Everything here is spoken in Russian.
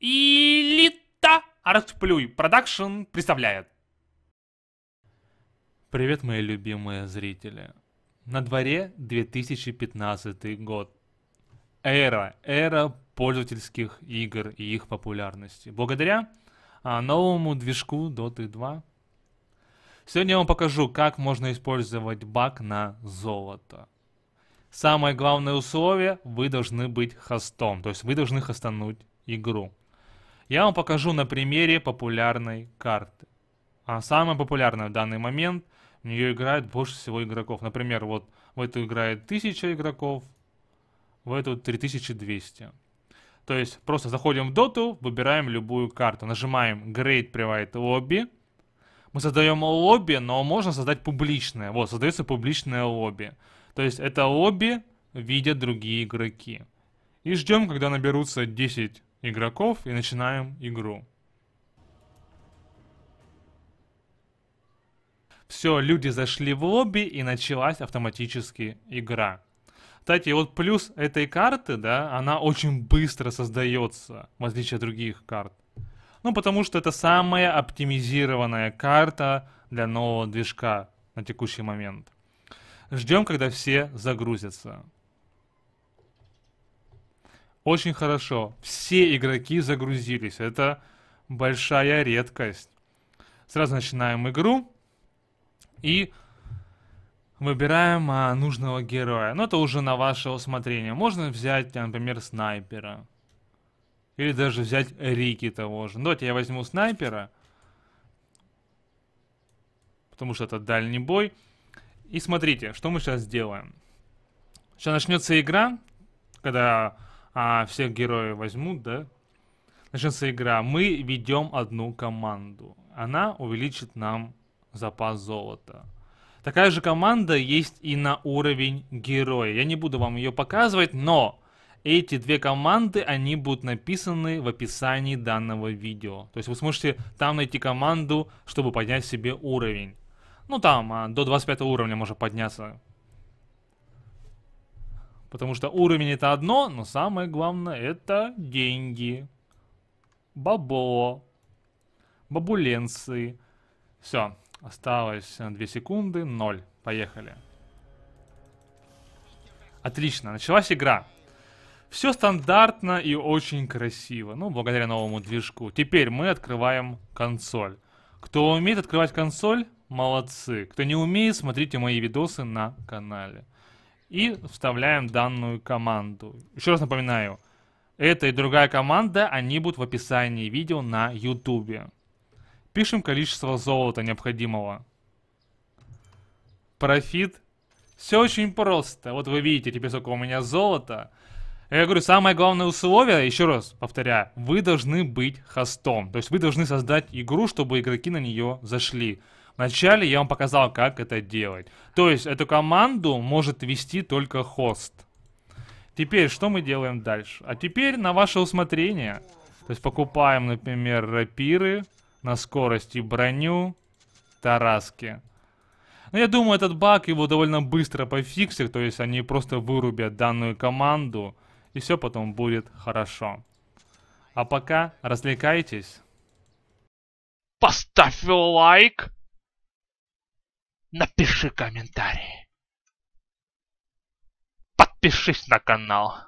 Элита Артплюй Продакшн представляет. Привет, мои любимые зрители. На дворе 2015 год. Эра, эра пользовательских игр и их популярности. Благодаря а, новому движку Dota 2. Сегодня я вам покажу, как можно использовать баг на золото. Самое главное условие, вы должны быть хостом, то есть вы должны хостануть игру. Я вам покажу на примере популярной карты. А самая популярная в данный момент, в нее играет больше всего игроков. Например, вот в эту играет 1000 игроков, в эту 3200. То есть просто заходим в доту, выбираем любую карту, нажимаем Great Private Lobby. Мы создаем лобби, но можно создать публичное. Вот, создается публичное лобби. То есть это лобби видят другие игроки. И ждем, когда наберутся 10 игроков и начинаем игру. Все, люди зашли в лобби и началась автоматически игра. Кстати, вот плюс этой карты, да, она очень быстро создается, в отличие от других карт. Ну, потому что это самая оптимизированная карта для нового движка на текущий момент. Ждем, когда все загрузятся. Очень хорошо. Все игроки загрузились. Это большая редкость. Сразу начинаем игру. И выбираем а, нужного героя. Но это уже на ваше усмотрение. Можно взять, а, например, снайпера. Или даже взять Рики того же. Давайте я возьму снайпера. Потому что это дальний бой. И смотрите, что мы сейчас сделаем. Сейчас начнется игра, когда а, всех героев возьмут, да? Начнется игра. Мы ведем одну команду. Она увеличит нам запас золота. Такая же команда есть и на уровень героя. Я не буду вам ее показывать, но эти две команды, они будут написаны в описании данного видео. То есть вы сможете там найти команду, чтобы поднять себе уровень. Ну там, а, до 25 уровня можно подняться Потому что уровень это одно, но самое главное это деньги. Бабло. Бабуленцы. Все, осталось 2 секунды, 0. Поехали. Отлично, началась игра. Все стандартно и очень красиво. Ну, благодаря новому движку. Теперь мы открываем консоль. Кто умеет открывать консоль, молодцы. Кто не умеет, смотрите мои видосы на канале и вставляем данную команду. Еще раз напоминаю, эта и другая команда, они будут в описании видео на YouTube. Пишем количество золота необходимого. Профит. Все очень просто. Вот вы видите теперь, сколько у меня золота. Я говорю, самое главное условие, еще раз повторяю, вы должны быть хостом. То есть вы должны создать игру, чтобы игроки на нее зашли. Вначале я вам показал, как это делать. То есть эту команду может вести только хост. Теперь что мы делаем дальше? А теперь на ваше усмотрение. То есть покупаем, например, рапиры на скорости броню Тараски. Но ну, я думаю, этот баг его довольно быстро пофиксит, то есть они просто вырубят данную команду, и все потом будет хорошо. А пока развлекайтесь. Поставь лайк! напиши комментарий. Подпишись на канал.